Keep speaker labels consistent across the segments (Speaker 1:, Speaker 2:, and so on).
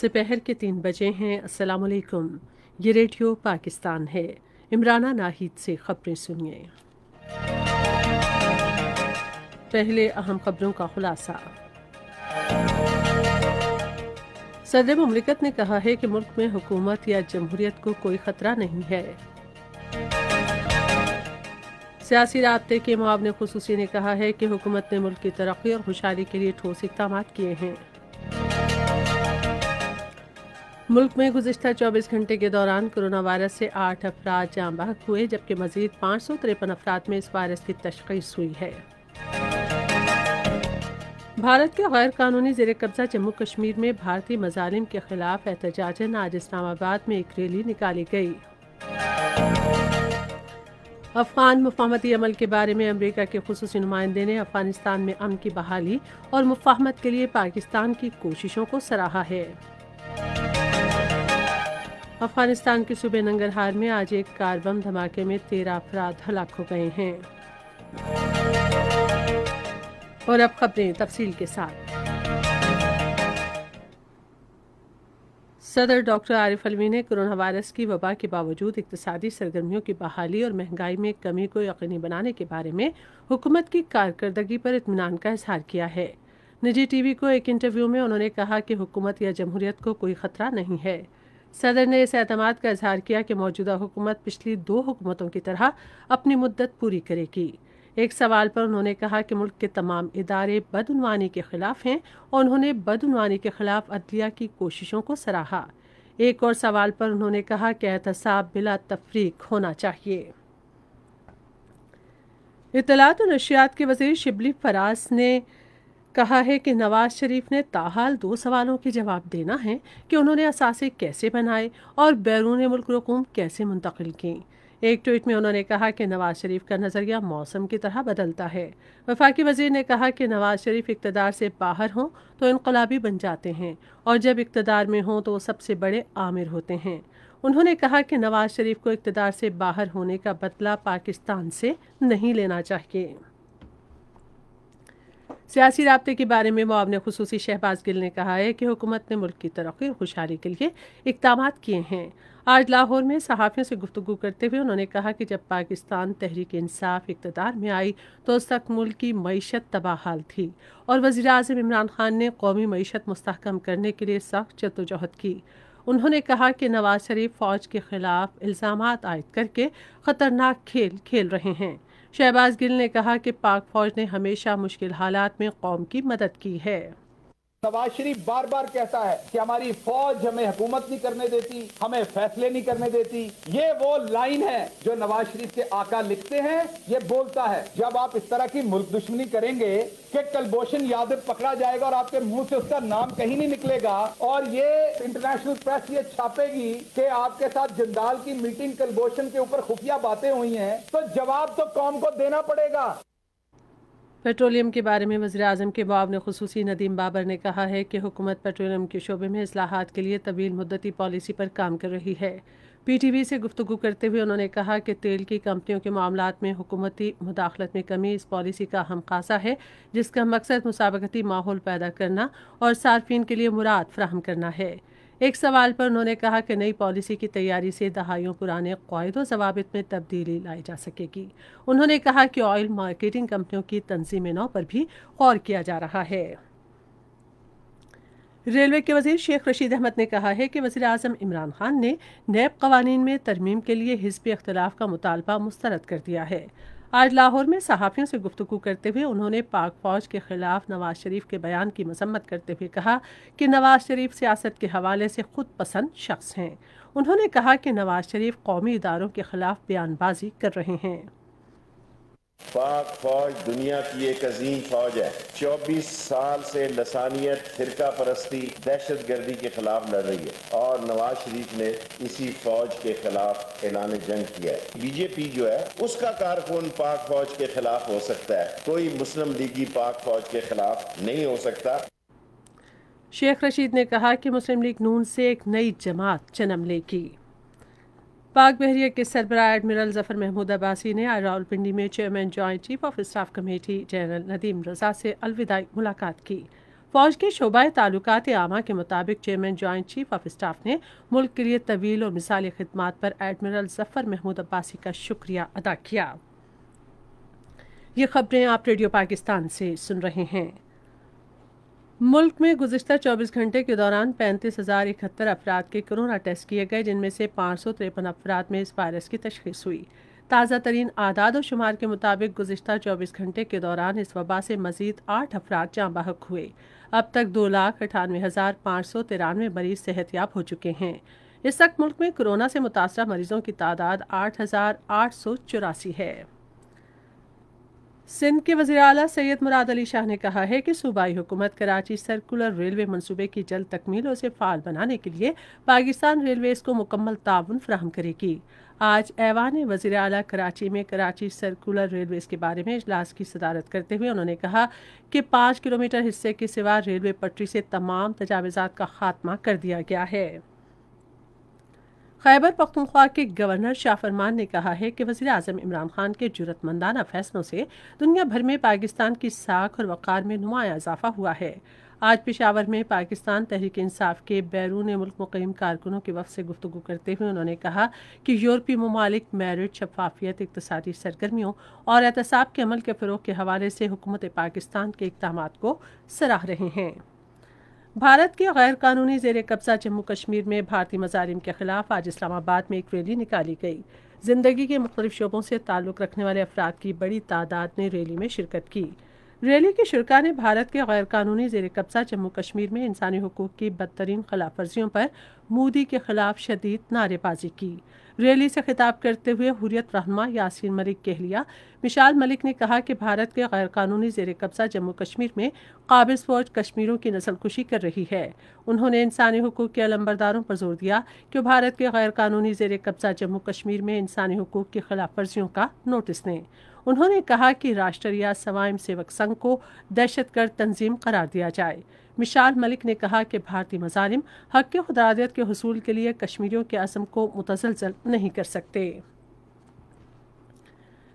Speaker 1: सुपहर के तीन बजे हैं अस्सलाम वालेकुम ये रेडियो पाकिस्तान है इमराना नाहिद से खबरें सुनिए पहले अहम खबरों का खुलासा सदर ममलिकत ने कहा है कि मुल्क में हुकूमत या जमहूरियत को कोई खतरा नहीं है सियासी रबते के मुआवन खसूसी ने कहा है कि हुकूमत ने मुल्क की तरक्की और खुशहाली के लिए ठोस इकदाम किए हैं मुल्क में गुजशत 24 घंटे के दौरान कोरोना वायरस से आठ अफराद जाम बहक हुए जबकि मजीद पाँच सौ तिरपन अफराद में इस वायरस की तशखीस हुई है भारत के गैर कानूनी जेर कब्जा जम्मू कश्मीर में भारतीय मजालिम के खिलाफ एहतजाजन आज इस्लामाबाद में एक रैली निकाली गई अफगान मुफाहमती अमल के बारे में अमरीका के खसूस नुमाइंदे ने अफगानिस्तान में अमन की बहाली और मुफाहमत के लिए पाकिस्तान की कोशिशों को सराहा है अफगानिस्तान के सूबे नंगरहार में आज एक कार बम धमाके में तेरह अफराद हलाक हो गए हैं और अब खबरें तफसील के साथ सदर डॉक्टर आरिफ अलवी ने कोरोना वायरस की वबा के बावजूद इकतसादी सरगर्मियों की बहाली और महंगाई में कमी को यकीनी बनाने के बारे में हुकूमत की कारकर्दगी पर इतमान का इजहार किया है निजी टीवी को एक इंटरव्यू में उन्होंने कहा कि हुकूमत या जमहूरियत को कोई खतरा नहीं है सदर ने इस अहतमाद का इजहार किया कि मौजूदा हुकूमत पिछली दो हुकूमतों की तरह अपनी मुद्दत पूरी करेगी एक सवाल पर उन्होंने कहा कि मुल्क के तमाम इदारे बदनवानी के खिलाफ हैं और उन्होंने बदनवानी के खिलाफ अदलिया की कोशिशों को सराहा एक और सवाल पर उन्होंने कहा कि एहतसाब बिला तफरीक होना चाहिए इतलात और नशियात के वजीर शिबली फराज ने कहा है कि नवाज शरीफ ने ताहाल दो सवालों के जवाब देना है कि उन्होंने असासे कैसे बनाए और बैरून मुल्क रकूम कैसे मुंतकिल की एक ट्वीट में उन्होंने कहा कि नवाज शरीफ का नज़रिया मौसम की तरह बदलता है वफाकी वजीर ने कहा कि नवाज शरीफ इकतदार से बाहर हों तो इनकलाबी बन जाते हैं और जब इकतदार में हों तो सबसे बड़े आमिर होते हैं उन्होंने कहा कि नवाज शरीफ को इकतदार से बाहर होने का बदला पाकिस्तान से नहीं लेना चाहिए सियासी रबते के बारे में मुआवन खसूसी शहबाज गिल ने कहा है कि हुकूमत ने मुल्क की तरक्की और खुशहाली के लिए इकदाम किए हैं आज लाहौर में सहाफ़ियों से गुफ्तु करते हुए उन्होंने कहा कि जब पाकिस्तान तहरीक इंसाफ इकतदार में आई तो उस तक मुल्क की मीशत तबाहाल थी और वज़ी अजम इमरान खान ने कौमी मीशत मस्तकम करने के लिए सख्त जदोजहद की उन्होंने कहा कि नवाज शरीफ फौज के खिलाफ इल्ज़ाम आयद करके ख़तरनाक खेल खेल रहे हैं शहबाज गिल ने कहा कि पाक फौज ने हमेशा मुश्किल हालात में कौम की मदद की है नवाज शरीफ बार बार कहता है कि हमारी फौज हमें हुकूमत नहीं करने देती हमें फैसले नहीं करने देती ये वो लाइन है जो नवाज शरीफ के आका लिखते हैं ये बोलता है जब आप इस तरह की मुल्क दुश्मनी करेंगे कि कलभूषण यादव पकड़ा जाएगा और आपके मुंह से उसका नाम कहीं नहीं निकलेगा और ये इंटरनेशनल प्रेस ये छापेगी कि आपके साथ जिंदाल की मीटिंग कलभूषण के ऊपर खुफिया बातें हुई हैं तो जवाब तो कौम को देना पड़ेगा पेट्रोलियम के बारे में वजी अजम के बाब ने खसूस नदीम बाबर ने कहा है कि हुकूमत पेट्रोलियम के शोबे में असलाहत के लिए तवील मुद्दती पॉलिसी पर काम कर रही है पी टी वी से गुफ्तु करते हुए उन्होंने कहा कि तेल की कंपनियों के मामला में हुकूमती मुदाखलत में कमी इस पॉलिसी का अहम खासा है जिसका मकसद मुसाबकती माहौल पैदा करना और सार्फिन के लिए मुराद फ्राहम करना है एक सवाल पर उन्होंने कहा कि नई पॉलिसी की तैयारी से दहाइयों पुराने कायद व जवाबित में तब्दीली लाई जा सकेगी उन्होंने कहा कि ऑयल मार्केटिंग कंपनियों की तंजीम नौ पर भी गौर किया जा रहा है रेलवे के वजीर शेख रशीद अहमद ने कहा है कि वजी अजम इमरान खान ने नैब कवानीन में तरमीम के लिए हिजबी अख्तलाफ का मुतालबा मुस्तरद कर दिया है आज लाहौर में सहाफ़ियों से गुफ्तु करते हुए उन्होंने पाक फौज के खिलाफ नवाज शरीफ के बयान की मसम्मत करते हुए कहा कि नवाज शरीफ सियासत के हवाले से खुद पसंद शख्स हैं उन्होंने कहा कि नवाज शरीफ कौमी इदारों के खिलाफ बयानबाजी कर रहे हैं पाक फौज दुनिया की एक अजीम फौज है चौबीस साल से लसानियत फिरका परस्ती दहशत गर्दी के खिलाफ लड़ रही है और नवाज शरीफ ने इसी फौज के खिलाफ ऐलान जंग किया है बीजेपी जो है उसका कारकुन पाक फौज के खिलाफ हो सकता है कोई मुस्लिम लीगी पाक फौज के खिलाफ नहीं हो सकता शेख रशीद ने कहा कि मुस्लिम लीग नून से एक नई जमात जन्म लेगी पाक बहरिया के सरबरा एडमिरल जफर महमूद अब्बासी ने आज रावलपिंडी में chairman joint chief of staff committee General Nadeem Raza से अलविदाई मुलाकात की फौज के शोबा ताल्लुक आमा के मुताबिक chairman joint chief of staff ने मुल्क के लिए तवील और मिसाली खदमात पर एडमिरल जफर महमूद अब्बासी का शुक्रिया अदा किया ये खबरें आप रेडियो पाकिस्तान से सुन रहे हैं मुल्क में गुजशत 24 घंटे के दौरान पैंतीस हज़ार इकहत्तर अफराद के कोरोना टेस्ट किए गए जिनमें से पाँच सौ तिरपन अफराद में इस वायरस की तशखीस हुई ताज़ा तरीन आदाद और शुमार के मुताबिक गुजशत 24 घंटे के दौरान इस वबा से मजीद आठ अफराद जाँ बहक हुए अब तक दो लाख अठानवे हज़ार पाँच सौ तिरानवे मरीज सेहतियाब हो चुके हैं इस वक्त मुल्क में कोरोना से मुतासर मरीजों की तादाद आठ हज़ार आठ सौ चौरासी है सिंध के वजी अला सैद मुराद अली शाह ने कहा है कि सूबाई हुकूमत कराची सर्कुलर रेलवे मनसूबे की जल्द तकमील और उसे फाल बनाने के लिए पाकिस्तान रेलवेज को मुकम्मल ताउन फ्राहम करेगी आज ऐवान वजी अला कराची में कराची सर्कुलर रेलवेज के बारे में इजलास की सदारत करते हुए उन्होंने कहा कि पाँच किलोमीटर हिस्से के सिवा रेलवे पटरी से तमाम तजावज़ा का खात्मा कर दिया गया है खैबर पख्तनख्वा के गवर्नर शाह फरमान ने कहा है कि वजी अजम इमरान खान के जरूरतमंदाना फैसलों से दुनिया भर में पाकिस्तान की साख और वक़ार में नुमाया इजाफा हुआ है आज पिशावर में पाकिस्तान तहरीक इंसाफ के बैरून मुल्क मुकम कारकुनों के वफ से गुफ्तु करते हुए उन्होंने कहा कि यूरोपीय ममालिक मेरिट शफाफियत इकतसादी सरगर्मियों और एहतसाब के अमल के फ़रोग के हवाले से हुकूमत पाकिस्तान के इकदाम को सराह रहे हैं भारत के गैर कानूनी जेर कब्जा जम्मू कश्मीर में भारतीय मजारिम के खिलाफ आज इस्लामाबाद में एक रैली निकाली गई जिंदगी के मुख्तलिफ शोबों से ताल्लुक़ रखने वाले अफराद की बड़ी तादाद ने रैली में शिरकत की रैली की शुरा ने भारत के गैरकानूनी जेर कब्जा जम्मू कश्मीर में इंसानी हकूक़ की बदतरीन खिलाफ वर्जियों पर मोदी के खिलाफ शदीद नारेबाजी की रैली से खिताब करते हुए हुरियत रहनमा यासिन मलिक कहलिया मिशाल मलिक ने कहा कि भारत के गैरकानूनी जेर कब्जा जम्मू कश्मीर में काबिज फौज कश्मीरों की नसलकुशी कर रही है उन्होंने इंसानी हकूक़ के अलम्बरदारों पर जोर दिया कि भारत के गैरकानूनी जेर कब्जा जम्मू कश्मीर में इंसानी हकूक़ की खिलाफ वर्जियों का नोटिस दें उन्होंने कहा कि राष्ट्रीय स्वयं सेवक संघ को दहशतगर्द तंजीम करार दिया जाए मिशाल मलिक ने कहा कि भारतीय मजालिम हक खुदादियत के हसूल के लिए कश्मीरियों के असम को मुतजलजल नहीं कर सकते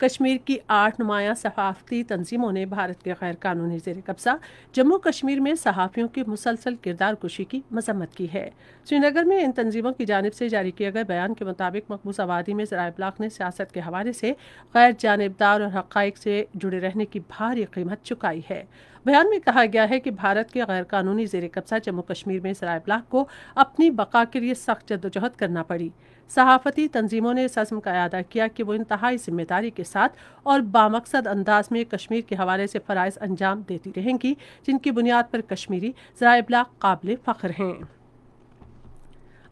Speaker 1: कश्मीर की आठ नुमाया सहाफ़ती तंजीमों ने भारत के गैर कानूनी जेर कब्ज़ा जम्मू कश्मीर में सहाफ़ियों की मुसलसल किरदार कुशी की मजम्मत की है श्रीनगर में इन तंजीमों की जानब से जारी किए गए बयान के मुताबिक मकबूज आबादी में जरा अबलाक ने सियासत के हवाले से गैर जानबदार और हक़ से जुड़े रहने की भारी कीमत चुकाई है बयान में कहा गया है कि भारत के गैर कानूनी जेर कब्जा जम्मू कश्मीर में सराय अबलाक को अपनी बका के लिए सख्त जद्दोजहद करना पड़ी सहाफती तंजीमों ने इस अज़म का अदा किया कि वो इंतहाई जिम्मेदारी के साथ और बामकसद अंदाज में कश्मीर के हवाले से फ़रज़ अंजाम देती रहेंगी जिनकी बुनियाद पर कश्मीरी ज़रा इबलाग काबिल फ़ख्र हैं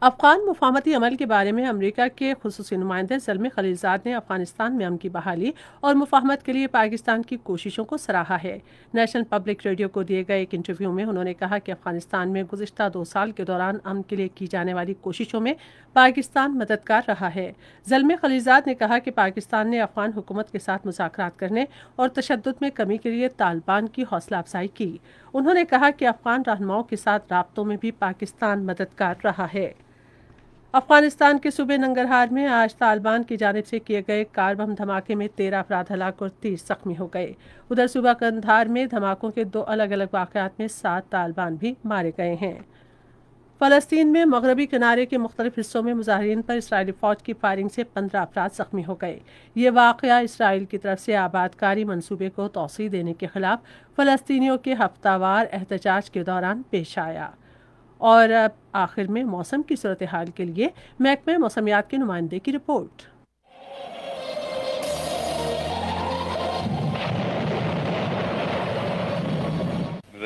Speaker 1: अफगान मुफामती अमल के बारे में अमरीका के खसूस नुमाइंदे सलम खलीलजाद ने अफगानिस्तान में अमन की बहाली और मुफाहमत के लिए पाकिस्तान की कोशिशों को सराहा है नेशनल पब्लिक रेडियो को दिए गए एक इंटरव्यू में उन्होंने कहा कि अफगानिस्तान में गुजशत दो साल के दौरान अमन के लिए की जाने वाली कोशिशों में पाकिस्तान मददगार रहा है जलम खलीजाद ने कहा कि पाकिस्तान ने अफगान हुकूमत के साथ मुजाकर करने और तशद में कमी के लिए तालिबान की हौसला अफजाई की उन्होंने कहा कि अफगान रहनुमाओं के साथ रबतों में भी पाकिस्तान मददगार रहा है अफगानिस्तान के सूबे नंगरहार में आज तालिबान की जानब से किए गए कार बम धमाके में तेरह अफराध हलाक और तीस जख्मी हो गए उधर सुबह कंधार में धमाकों के दो अलग अलग वाकत में सात तालिबान भी मारे गए हैं फलस्तीन में मगरबी किनारे के मुख्तलिफ हिस्सों में मुजाहन पर इसराइली फौज की फायरिंग से पंद्रह अफराद जख्मी हो गए ये वाक़ इसराइल की तरफ से आबादकारी मनसूबे को तोसी देने के खिलाफ फलस्तियों के हफ्तावार एहतजाज के दौरान पेश आया और आखिर में मौसम की सूरत हाल के लिए महकमे मौसमियात के नुमाइंदे की रिपोर्ट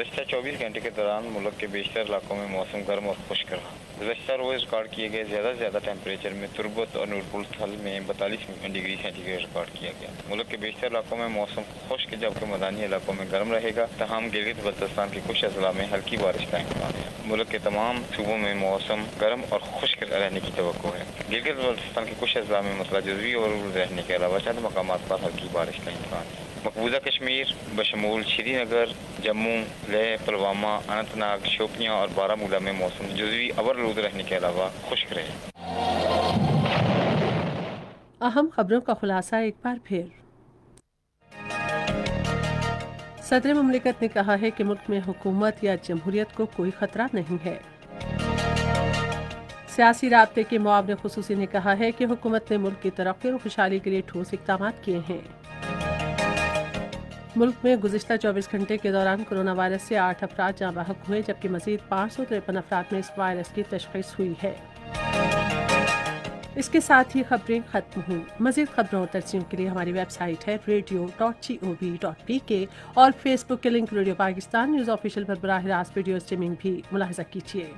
Speaker 1: गुजशत चौबीस घंटे के दौरान मुल्क के बेशतर इलाकों में मौसम गर्म और खुश रहा गुजशत रोज़ रिकॉर्ड किए गए ज़्यादा से ज़्यादा टेम्परेचर में तुरबत और नूरपुर थल में बतालीस डिग्री सेंटीग्रेड रिकॉर्ड किया गया मुल्क के बेशतर इलाकों में मौसम खुश्क जबकि मैदानी इलाकों में गर्म रहेगा तहम गिरगित बल्तस्तान के कुछ अजला में हल्की बारिश का इम्कान है मुल्क के तमाम सूबों में मौसम गर्म और खुश रहने की तो है गिरगित बल्तिस्तान के कुछ अजला में मसला जजवी और रहने के अलावा चंद मकाम पर हल्की बारिश का इम्कान है मकबूजा कश्मीर बशमूल श्रीनगर जम्मू लह पुलवामा अनंतनाग शोपियाँ और बारामूला में मौसम जजवी अवरलूद रहने के अलावा खुश्क रहे अहम खबरों का खुलासा एक बार फिर सदर ममलिकत ने कहा है कि मुल्क में हुकूमत या जमहूरियत को कोई खतरा नहीं है सियासी रबते के मुआवन खसूसी ने कहा है कि हुकूमत ने मुल्क की तरक्की और खुशहाली के लिए ठोस इकदाम किए हैं मुल्क में गुजशत 24 घंटे के दौरान कोरोना वायरस से आठ अफराद जहाँ बहक हुए जबकि मजीद पाँच सौ तिरपन अफराद में इस वायरस की तशखीस हुई है इसके साथ ही खबरें खत्म हुई मजीद खबरों और तरजीम के लिए हमारी वेबसाइट है radio dot G O V dot P K और फेसबुक के link radio Pakistan news official पर बरह रास्त वीडियो स्ट्रीमिंग भी मुलाजा कीजिए